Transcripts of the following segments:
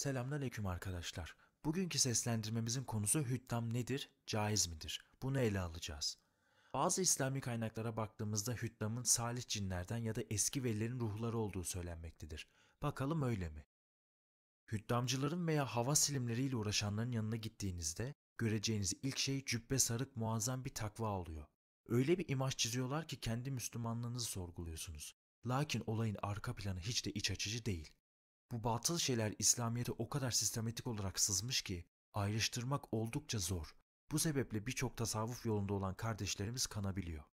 Selamünaleyküm arkadaşlar. Bugünkü seslendirmemizin konusu hüttam nedir, caiz midir? Bunu ele alacağız. Bazı İslami kaynaklara baktığımızda hüttamın salih cinlerden ya da eski velilerin ruhları olduğu söylenmektedir. Bakalım öyle mi? Hüttamcıların veya hava silimleriyle uğraşanların yanına gittiğinizde göreceğiniz ilk şey cübbe sarık muazzam bir takva oluyor. Öyle bir imaj çiziyorlar ki kendi Müslümanlığınızı sorguluyorsunuz. Lakin olayın arka planı hiç de iç açıcı değil. Bu batıl şeyler İslamiyet'e o kadar sistematik olarak sızmış ki ayrıştırmak oldukça zor. Bu sebeple birçok tasavvuf yolunda olan kardeşlerimiz kanabiliyor.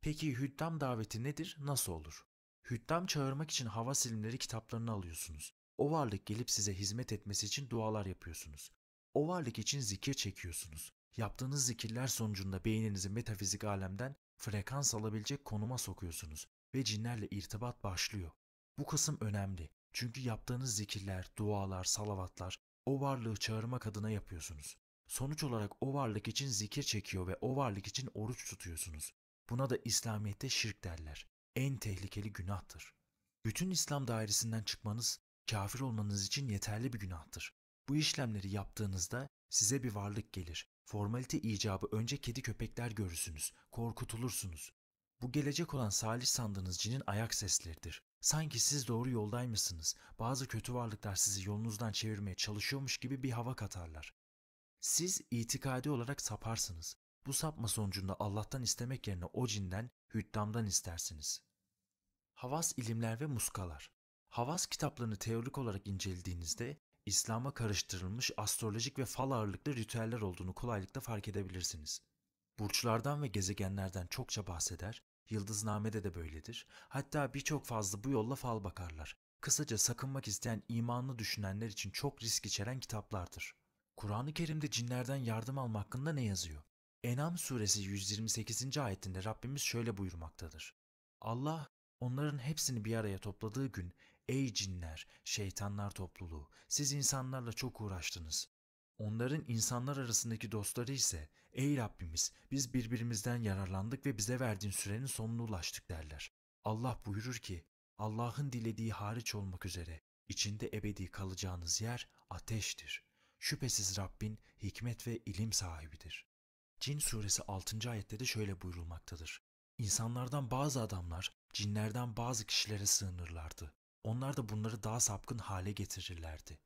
Peki hüddam daveti nedir, nasıl olur? Hüddam çağırmak için hava silimleri kitaplarını alıyorsunuz. O varlık gelip size hizmet etmesi için dualar yapıyorsunuz. O varlık için zikir çekiyorsunuz. Yaptığınız zikirler sonucunda beyninizi metafizik alemden frekans alabilecek konuma sokuyorsunuz ve cinlerle irtibat başlıyor. Bu kısım önemli. Çünkü yaptığınız zikirler, dualar, salavatlar o varlığı çağırmak adına yapıyorsunuz. Sonuç olarak o varlık için zikir çekiyor ve o varlık için oruç tutuyorsunuz. Buna da İslamiyet'te şirk derler. En tehlikeli günahtır. Bütün İslam dairesinden çıkmanız kafir olmanız için yeterli bir günahtır. Bu işlemleri yaptığınızda size bir varlık gelir. Formalite icabı önce kedi köpekler görürsünüz, korkutulursunuz. Bu gelecek olan salih sandığınız cinin ayak sesleridir. Sanki siz doğru yoldaymışsınız, bazı kötü varlıklar sizi yolunuzdan çevirmeye çalışıyormuş gibi bir hava katarlar. Siz itikadi olarak saparsınız. Bu sapma sonucunda Allah'tan istemek yerine o cinden, hüddamdan istersiniz. Havas ilimler ve muskalar Havas kitaplarını teorik olarak incelediğinizde İslam'a karıştırılmış astrolojik ve fal ağırlıklı ritüeller olduğunu kolaylıkla fark edebilirsiniz. Burçlardan ve gezegenlerden çokça bahseder, Yıldızname'de de böyledir. Hatta birçok fazla bu yolla fal bakarlar. Kısaca sakınmak isteyen imanlı düşünenler için çok risk içeren kitaplardır. Kur'an-ı Kerim'de cinlerden yardım alma hakkında ne yazıyor? Enam suresi 128. ayetinde Rabbimiz şöyle buyurmaktadır. Allah onların hepsini bir araya topladığı gün ey cinler, şeytanlar topluluğu siz insanlarla çok uğraştınız. Onların insanlar arasındaki dostları ise ''Ey Rabbimiz biz birbirimizden yararlandık ve bize verdiğin sürenin sonuna ulaştık.'' derler. Allah buyurur ki Allah'ın dilediği hariç olmak üzere içinde ebedi kalacağınız yer ateştir. Şüphesiz Rabbin hikmet ve ilim sahibidir. Cin suresi 6. ayette de şöyle buyurulmaktadır. İnsanlardan bazı adamlar cinlerden bazı kişilere sığınırlardı. Onlar da bunları daha sapkın hale getirirlerdi.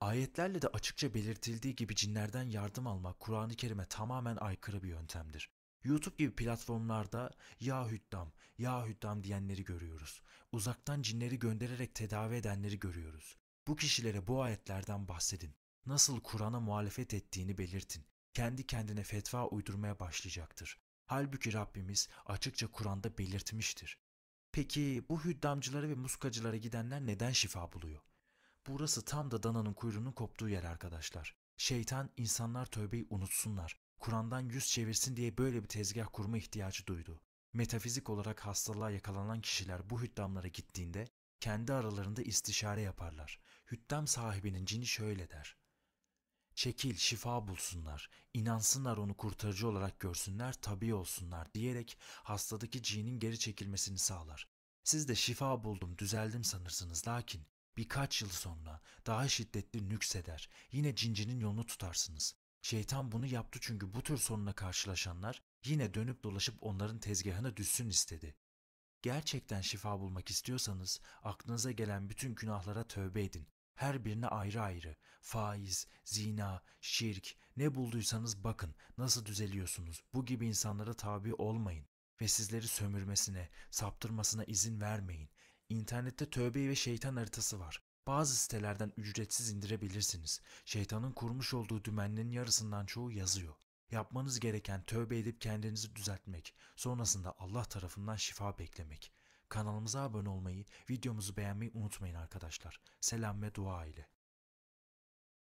Ayetlerle de açıkça belirtildiği gibi cinlerden yardım almak Kur'an-ı Kerim'e tamamen aykırı bir yöntemdir. YouTube gibi platformlarda ya hüddam, ya hüddam diyenleri görüyoruz. Uzaktan cinleri göndererek tedavi edenleri görüyoruz. Bu kişilere bu ayetlerden bahsedin. Nasıl Kur'an'a muhalefet ettiğini belirtin. Kendi kendine fetva uydurmaya başlayacaktır. Halbuki Rabbimiz açıkça Kur'an'da belirtmiştir. Peki bu hüddamcılara ve muskacılara gidenler neden şifa buluyor? Burası tam da dananın kuyruğunun koptuğu yer arkadaşlar. Şeytan insanlar tövbeyi unutsunlar, Kur'an'dan yüz çevirsin diye böyle bir tezgah kurma ihtiyacı duydu. Metafizik olarak hastalığa yakalanan kişiler bu hüddamlara gittiğinde kendi aralarında istişare yaparlar. Hüddam sahibinin cini şöyle der. Çekil, şifa bulsunlar, inansınlar onu kurtarıcı olarak görsünler, tabi olsunlar diyerek hastadaki cinin geri çekilmesini sağlar. Siz de şifa buldum, düzeldim sanırsınız lakin Birkaç yıl sonra daha şiddetli nükseder. Yine cincinin yolunu tutarsınız. Şeytan bunu yaptı çünkü bu tür sorunla karşılaşanlar yine dönüp dolaşıp onların tezgahına düşsün istedi. Gerçekten şifa bulmak istiyorsanız aklınıza gelen bütün günahlara tövbe edin. Her birine ayrı ayrı. Faiz, zina, şirk, ne bulduysanız bakın nasıl düzeliyorsunuz. Bu gibi insanlara tabi olmayın ve sizleri sömürmesine, saptırmasına izin vermeyin. İnternette tövbe ve şeytan haritası var. Bazı sitelerden ücretsiz indirebilirsiniz. Şeytanın kurmuş olduğu dümenlerin yarısından çoğu yazıyor. Yapmanız gereken tövbe edip kendinizi düzeltmek, sonrasında Allah tarafından şifa beklemek. Kanalımıza abone olmayı, videomuzu beğenmeyi unutmayın arkadaşlar. Selam ve dua ile.